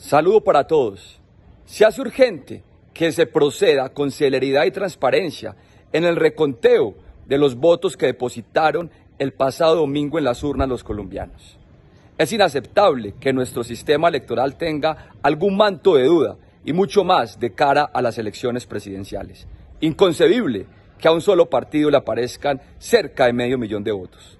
Saludo para todos. Se hace urgente que se proceda con celeridad y transparencia en el reconteo de los votos que depositaron el pasado domingo en las urnas los colombianos. Es inaceptable que nuestro sistema electoral tenga algún manto de duda y mucho más de cara a las elecciones presidenciales. Inconcebible que a un solo partido le aparezcan cerca de medio millón de votos.